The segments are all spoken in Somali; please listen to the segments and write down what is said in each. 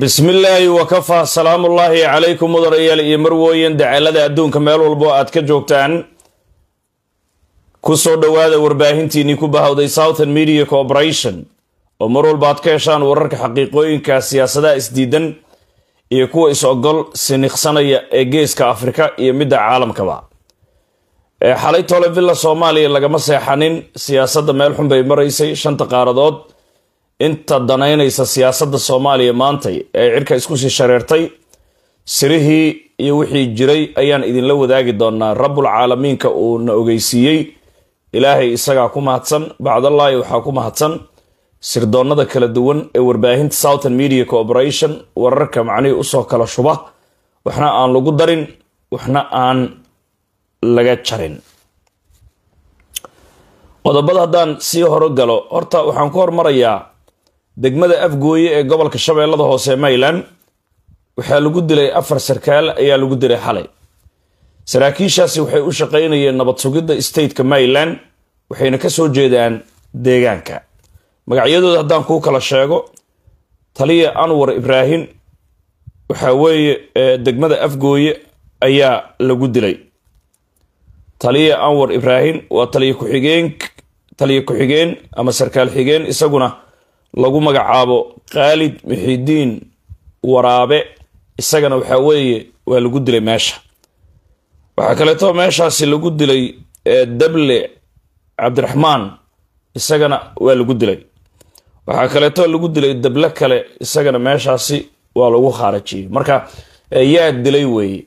bismi illaahi wakafaa salaamu ullaahi calaykum udarayaal iyo marwooyin dacalada adduunka meel walbo aad ka joogtaan kusoo dhowaada warbaahintiinnii ku bahawday southern media corporation oo mar walba aad ka heshaan wararka xaqiiqooyinka siyaasadaha isdiidan iyo kuwa is-ogol siniqsanaya ee geeska afrika iyo midda caalamkaba xalay tole villa soomaaliya lagama seexanin siyaasadda meel xun bay maraysay shanta qaaradood inta danaynaysa siyaasadda soomaaliya maantay ee cirka isku sii shareertay sirihii iyo wixii jiray ayaan idinla wadaagi doonaa rabbul uu na ogeysiiyey ilaahay isagaa ku mahadsan bacdallaahi waxaa ku mahadsan sirdoonnada kala duwan ee warbaahinta southern media corporation wararka macnihii usoo kala shuba waxna aan lagu darin waxna aan laga jarin qodobada haddaan sii horo galo horta waxaan ku hormarayaa degmada afgooye ee gobolka shabeellada hoose maylan waxaa lagu dilay afar sarkaal ayaa lagu dilay xalay saraakiishaasi waxay u shaqaynayeen nabad sugidda stateka maylan waxayna ka soo jeedaan deegaanka magacyadooda haddaan kuu kala sheego taliya anwar ibraahim waxaa weeye degmada afgooye ayaa lagu dilay taliya anwar ibraahim waa taliya ku-xigeen taliya ku-xigeen ama sarkaal xigeen isaguna lagu magacaabo khaalid muxidiin waraabe isagana waxaa weeye waa lagu dilay meesha waxaa kaleeto meeshaasi lagu dilay dable cabdiraxmaan isagana waa lagu dilay waxaa kaleeto lagu dilay deble kale isagana meeshaasi waa lagu khaarajiyey marka yaa dilay weeye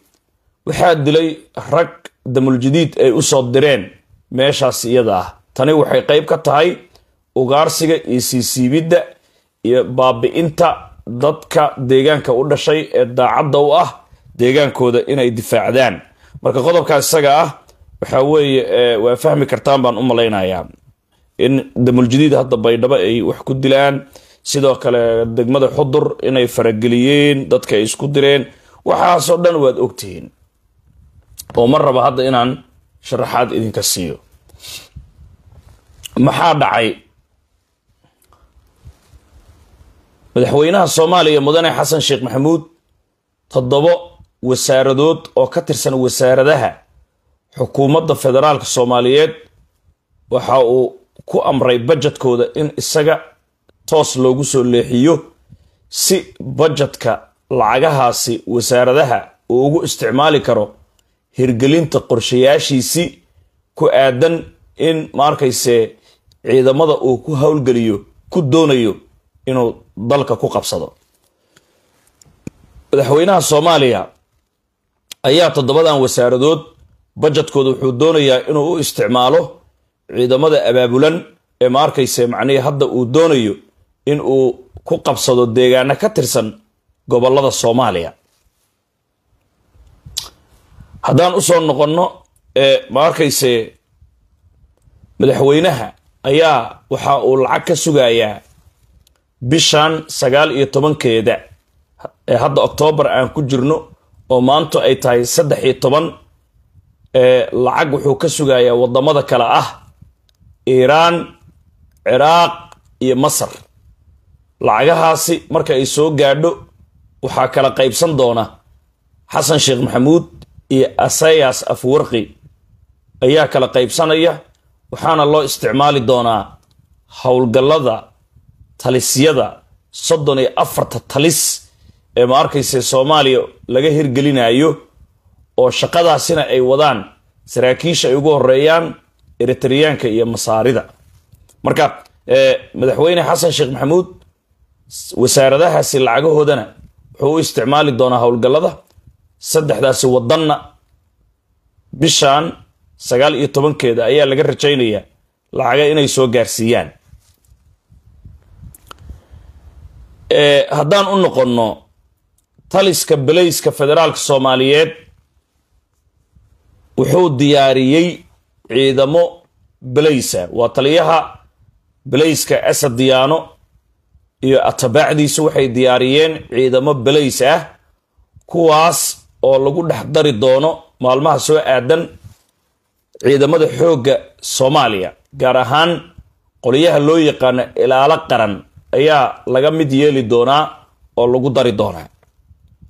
waxaa dilay rag damuljadiid ay u soo direen meeshaasi iyada ah tani waxay qayb ka tahay ugaarsiga iyo e siisiibidda iyo baabi'inta dadka deegaanka u dhashay ee daacadda u ah deegaankooda inay difaacdaan marka qodobkaas isaga ah waxaa weeye waa fahmi kartaan baan u malaynayaa in damuljadiid hadda baydhabo ay wax ku dilaan sidoo kale degmada xudur inay farageliyeen dadka ay isku direen waxaasoo dhan waad ogtihiin oo ma raba hadda inaan sharaxaad idinka siiyo maxaa dhacay madaxweynaha soomaaliya mudane xasan sheekh maxamuud toddobo wasaaradood oo ka tirsan wasaaradaha xukuumadda federaalka soomaaliyeed waxa uu ku amray bajetkooda in isaga toos loogu soo leexiyo si bajetka lacagahaasi wasaaradaha uu ugu isticmaali karo hirgelinta qorshayaashiisi ku aadan in maarkayse ciidamada uu ku howlgeliyo ku doonayo inuu dalka ku qabsado madaxweynaha soomaaliya ayaa toddobadan wasaaradood bajetkooda wuxuu doonayaa inuu u isticmaalo ciidamada abaabulan ee ma arkayse macnihii hadda uu doonayo in uu ku qabsado deegaano ka tirsan gobollada soomaaliya haddaan usoo noqonno ma arkayse madaxweynaha ayaa waxa uu lacag ka sugayaa bishan sagaal iyo tobankeeda ee hadda oktoobar aan ku jirno oo maantu ay tahay saddex iyo toban ee lacag wuxuu ka sugayaa waddamada kale ah iiraan ciraaq iyo masar lacagahaasi marka ay soo gaadho waxaa kala qaybsan doona xasan sheekh maxamuud iyo asayas afwarqi ayaa kala qaybsanaya waxaana loo isticmaali doonaa howlgallada talisyada soddon iyo afarta talis ee ma arkaysa soomaaliya laga hirgelinayo oo shaqadaasina ay wadaan saraakiisha ay ugu horeeyaan eritariyaanka iyo masaarida marka madaxweyne xasan sheekh maxamuud wasaaradahaasi lacagahoodana wuxuu u isticmaali doonaa howlgallada saddexdaasi waddanna bishan sagaal iyo tobankeeda ayaa laga rajaynayaa lacaga inay soo gaarsiiyaan ee haddaan u noqonno taliska belayska federaalka soomaaliyeed wuxuu diyaariyey ciidamo belaysa waa taliyaha beleyska asad diyaano iyo atabaacdiisu waxay diyaariyeen ciidamo belays ah kuwaas oo lagu dhex dari doono maalmaha soo aadan ciidamada xoogga soomaaliya gaar ahaan qolyaha loo yaqaano ilaalo qaran ayaa laga mid yeeli doonaa oo lagu dari doonaa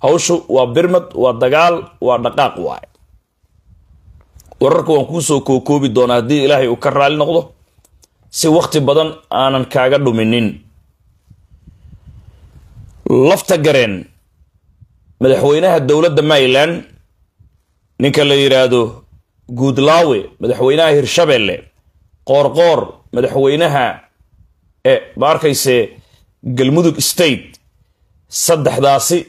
hawshu waa birmad waa dagaal waa dhaqaaq waay wararka waan kuu soo kookoobi doonaa haddii ilaahay uu ka raali noqdo si wakhti badan aanan kaaga dhuminin lafta gareen madaxweynaha dowladda maryland ninka la yidhaahdo guudlaawe madaxweynaha hirshabelle qoorqoor madaxweynaha ma arkayse galmudug state saddexdaasi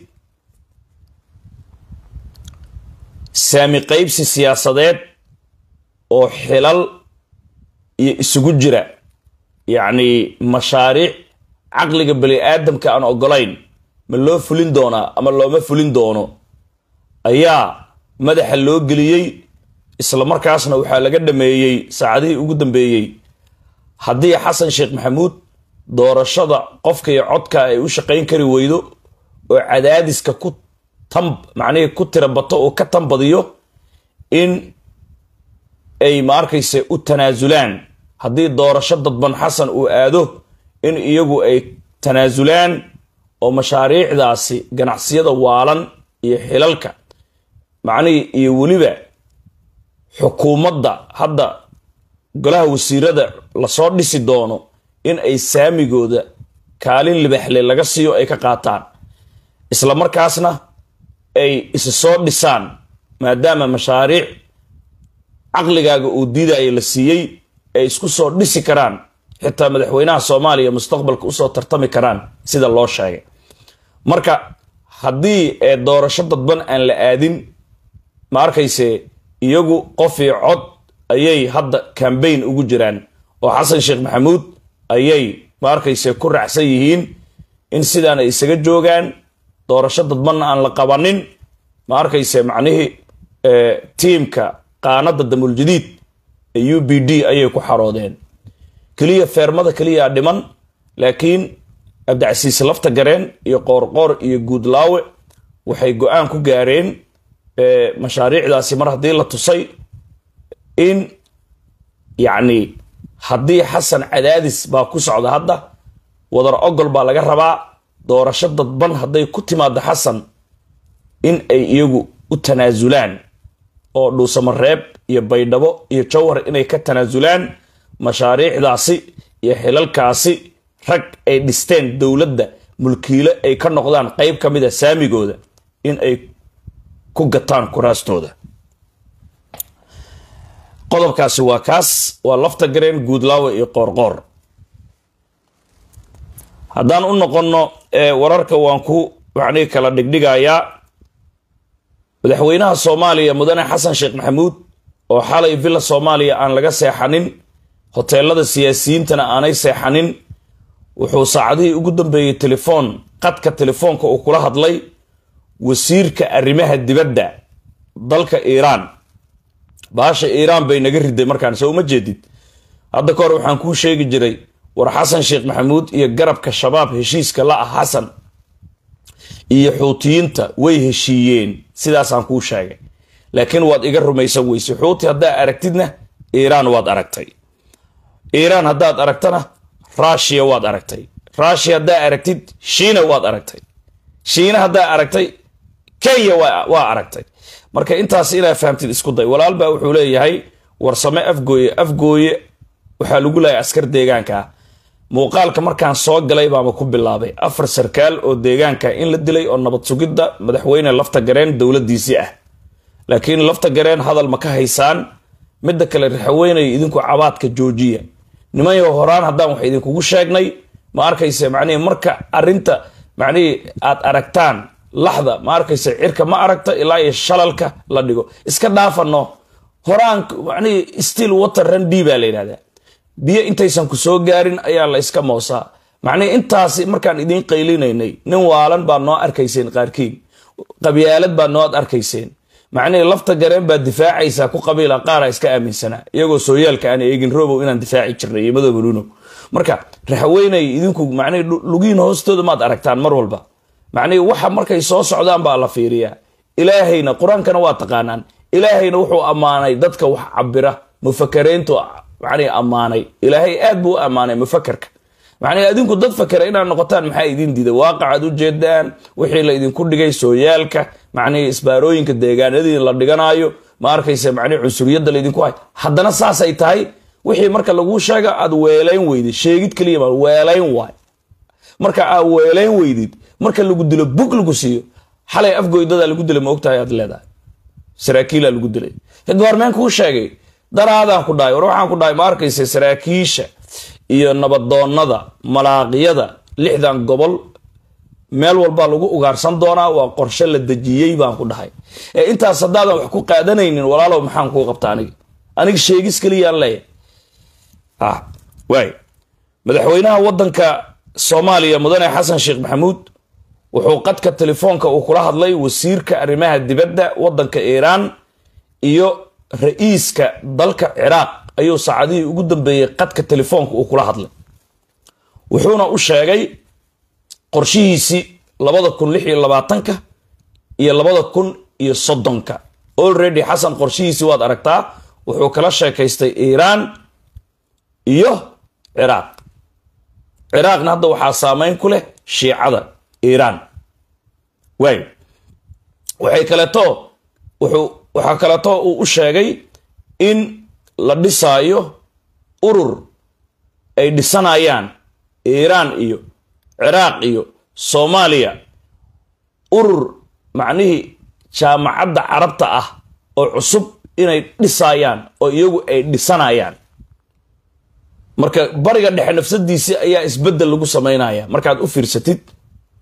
saami qaybsi siyaasadeed oo xilal iyo isugu jira yacni mashaariic caqliga bani aadamka aan ogolayn ma loo fulin doonaa ama looma fulin doono ayaa madaxa loo geliyey isla markaasna waxaa laga dhammeeyey saacadihii ugu dambeeyey haddii xasan sheekh maxamuud doorashada qofka iyo codka ay u shaqayn kari weydo oo cadaadiska ku tan macnihii ku tira bato oo ka tanbadiyo in ay ma arkayse u tanaasulaan haddii doorasho dadban xasan uu aado in iyagu ay tanaasulaan oo mashaariicdaasi ganacsiyada waalan iyo xilalka macnihii iyo weliba xukuumadda hadda golaha wasiirada lasoo dhisi doono in ay saamigooda kaalin libaxle laga siiyo ay ka qaataan isla markaasna ay isa soo dhisaan maadaama mashaariic caqligaaga uu diidaya la siiyey ay isku soo dhisi karaan xitaa madaxweynaha soomaaliya mustaqbalka usoo tartami karaan sida loo sheegay marka haddii ee doorasho dadban aan la aadin ma arkayse iyagu qofii cod ayay hadda kambayn ugu jiraan oo xasan sheekh maxamuud ayay ma arkayse ku raacsan yihiin in sidaan ay isaga joogaan doorasho dadbanna aan la qabanin ma arkayse macnihii eh, tiimka qaanada damuuljadiid ee u b d ayay ku xaroodeen keliya feermada keliyaa dhiman laakiin cabdicasiis lafta gareen iyo qoorqoor iyo guudlaawe waxay go-aan ku gaareen eh, mashaariicdaasi mar haddii la tusay in yacni haddii xasan cadaadis baa ku socda hadda wadar ogol baa laga rabaa doorasho dadban hadday ku timaado xasan in ay iyagu u tanaasulaan oo dhuusamareeb iyo baydhabo iyo jawhar inay ka tanaasulaan mashaariicdaasi iyo xilalkaasi rag ay dhisteen dowladda mulkiilo ay ka noqdaan qayb ka mid a ah saamigooda in ay ku gataan kuraastooda qodobkaasi waa kaas waa lafta gareen guudlaawe iyo qoorqoor haddaan u noqonno wararka waan ku macnii kala dhigdhigayaa madaxweynaha soomaaliya mudane xasan sheekh maxamuud oo xalay villa soomaaliya aan laga seexanin hoteelada siyaasiyiintana aanay seexanin wuxuu saacadihii ugu dambeeyey telefoon qadka telefoonka uu kula hadlay wasiirka arrimaha dibadda dalka iiraan baasha iiraan bay naga riday markaan soo uma jeedid hadda ka hor waxaan kuu sheegi jiray war xasan sheekh maxamuud iyo garabka shabaab heshiiska la ah xasan iyo xuutiyiinta way heshiiyeen sidaasaan kuu sheegay laakiin waad iga rumaysan weyse xuuti haddaa aragtidna iiraan waad aragtay iiraan haddaad aragtana rashiya waad aragtay rusia haddaa aragtid shiina waad aragtay shiina haddaa aragtay kenya waa aragtay marka intaas inaa fahamtid isku day walaalbaa wuxuu leeyahay warsame afgooye afgooye waxaa lagu leeyahay askar deegaankaa muuqaalka markaan soo galay baama ku bilaabay afar sarkaal oo deegaanka in la dilay oo nabad sugidda madaxweyne lafta gareen dowladiisii ah laakiin lafta gareen hadal ma ka haysaan midda kale raxaweynay idinku cabaadka joojiya nimanyo horaan haddaan wax idinkugu sheegnay ma arkayse macnihii marka arinta macnihii aad aragtaan laxda ma arkaysa cirka ma aragta ilaa iyo shalalka la dhigo iska dhaafano horaan manii still water randi baa la yidhahdaa biyo intaysan ku gaarin ayaa la moosaa macnihi intaasi markaan idiin qaylinaynay nin waalan baad noo arkayseen qaarkiin qabyaalad baad nood arkayseen macnihii lafta gareen baad difaacaysaa ku qabiila qaara iska aaminsanaa iyagoo sooyaalka aan eegin robow inaan difaaci jirnay iyo madooba lunow marka raxweynay idinku macnii lugiin hoostooda maad aragtaan mar walba macnihii waxa markay soo socdaan baa la fiiriyaa ilaahayna qur-aankana waa taqaanaan ilaahayna wuxuu ammaanay dadka wax cabira mufakarayntu macnihii ammaanay ilaahay aad buu u ammaanay mufakarka macnihii adinku dad fakera inaad noqotaan maxaa idin diiday waaqacaad u jeedaan wixii la dhigay sooyaalka macnihii isbaarooyinka deegaanadii la dhiganaayo ma arkayse macnihii cunsuriyadda laydinku hay haddana saasay tahay wixii marka laguu sheega aad weelayn weydid sheegid keliya ma weelayn waay marka aad weelayn weydid marka lagu dilo bug lagu siiyo xalay afgoydada lagu dilay ma ogtahay aad leedahay saraakiilaa lagu dilay goormeen kuu sheegay daraadaan ku dhahay war waxaan ku dhahay ma arkaysa saraakiisha iyo nabadoonnada malaaqyada lixdan gobol meel walbaa lagu ugaarsan doonaa waa qorshe la dejiyey baan ku dhahay ee intaas haddaadan wax ku qaadanaynin walaalow maxaan kuu qabta aniga aniga sheegis keliyaan leeyahay madaxweynaha waddanka soomaaliya mudane xasan sheekh maxamuud wuxuu qadka telefoonka uu kula hadlay wasiirka arrimaha dibadda waddanka iiraan iyo ra-iiska dalka ciraaq ayuu saacadihii ugu dambeeyey qadka telefoonka uu kula hadlay wuxuuna u sheegay qorshihiisii labada kun lix iyo labaatanka iyo labada kun iyo soddonka already xasan qorshihiisii waad aragtaa wuxuu kala sheekaystay iiraan iyo ciraaq ciraaqna hadda waxaa saameyn ku leh shiicada iiraan waay waxay kaleeto wuxuu waxaa kaleeto uu u sheegay in la dhisaayo urur ay dhisanayaan iiraan iyo ciraaq iyo soomaaliya urur macnihii jaamacadda carabta ah oo cusub inay dhisaayaan oo iyagu ay dhisanayaan marka bariga dhexe nafsadiisii ayaa isbeddel lagu samaynayaa markaad u fiirsatid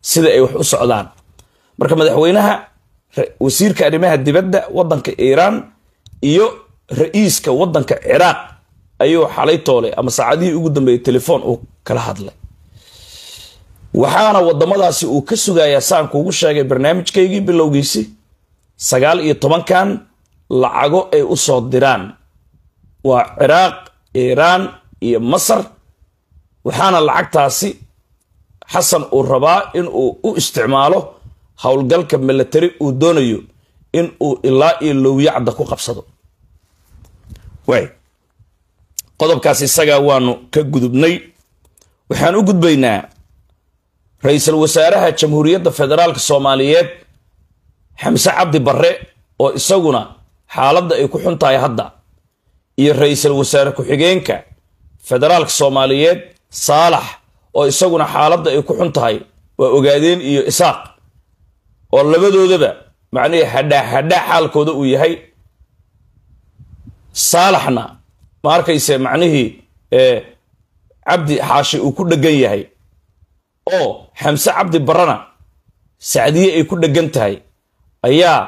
sida ay wax u socdaan marka madaxweynaha wasiirka arrimaha dibadda waddanka iiraan iyo ra-iiska waddanka ciraaq ayuu xalay toolay ama saacadihii ugu dambeeyey telefoon uu kala hadlay waxaana waddamadaasi uu ka sugayaa saan kuugu sheegay barnaamijkaygii bilowgiisi sagaal iyo tobankan lacago ay u soo diraan waa ciraaq iiraan iyo masar waxaana lacagtaasi xasan uu rabaa inuu u isticmaalo howlgalka milatari uu doonayo in uu ilaa iyo lowyacda ku qabsado waay qodobkaas isagaa waanu ka gudubnay waxaan u gudbaynaa ra-iisul wasaaraha jamhuuriyadda federaalka soomaaliyeed xamse cabdi barre oo isaguna xaaladda ay ku xun tahay hadda iyo ra-iisul wasaare ku-xigeenka federaalka soomaaliyeed saalax oo isaguna xaaladda ay ku xun tahay waa ogaadeen iyo isaaq oo labadoodaba macnihii hadhaa hadhaa xaalkooda uu yahay saalaxna ma arkayse macnihii cabdi xaashi uu ku dheggan yahay oo xamse cabdi barana sacdiye ay ku dheggan tahay ayaa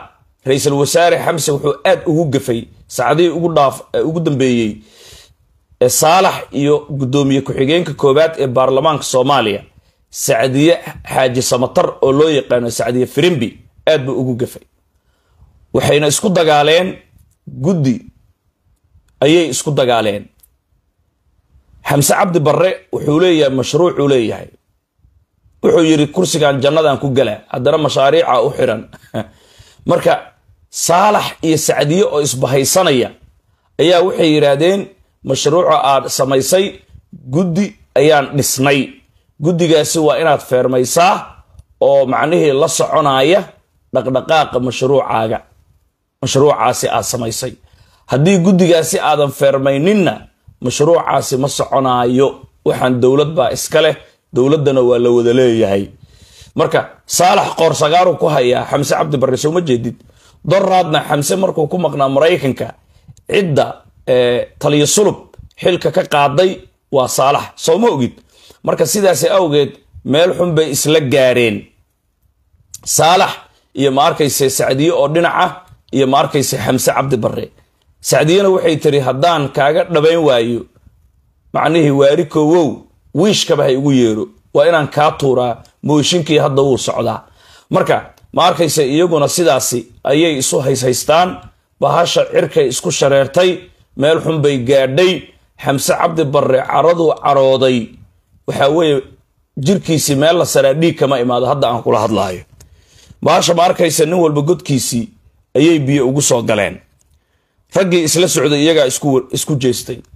ra-iisul wasaare xamse wuxuu aad ugu gafay sacdiye ugu dhaaf ugu dambeeyey ee saalax iyo guddoomiye ku-xigeenka koowaad ee baarlamaanka soomaaliya sacdiye xaaji samatar oo loo yaqaano sacdiye firimbi aad buu ugu gafay waxayna isku dagaaleen guddi ayay isku dagaaleen xamse cabdi barre wuxuu leeyahay mashruucuu leeyahay wuxuu yidhi kursigan jannadan ku gala haddana mashaariica u xiran marka saalax iyo sacdiye oo isbahaysanaya ayaa waxay yidhaahdeen mashruuca aad samaysay guddi ayaan dhisnay guddigaasi waa inaad feermaysaa oo macnihii la soconaya dhaqdhaqaaqa mashruucaaga mashruucaasi aad samaysay haddii guddigaasi aadan feermayninna mashruucaasi ma soconaayo waxaan dowlad baa iska leh dowladdana waa la wada leeyahay marka saalax qoorsagaaru ku hayaa xamse cabdi barre sooma jeedid doraadna xamse markuu ku maqnaa maraykanka cidda taliyo sulub xilka ka qaaday waa saalax soo ma ogid marka sidaas awgeed meel xun bay isla gaareen saalax iyo ma arkayse sacdiye oo dhinac ah iyo ma arkayse xamse cabdi barre sacdiyena waxay tiri haddaan kaaga dhabayn waayo macnihii waarikowow wiishkaba ha igu yeero waa inaan kaa tuuraa mooshinkii hadda wuu socdaa marka ma arkayse iyaguna sidaasi ayay isu hayshaystaan bahasha cirkay isku shareertay meel xun bay gaadhay xamse cabdi barre caraduu carooday waxaa weeye jirkiisii meel la saraa dhiig kama imaado hadda aan kula hadlaayo baasha ma arkaysa nin walba godkiisii ayay biyo ugu soo galeen raggii isla socday iyagaa isku jeestay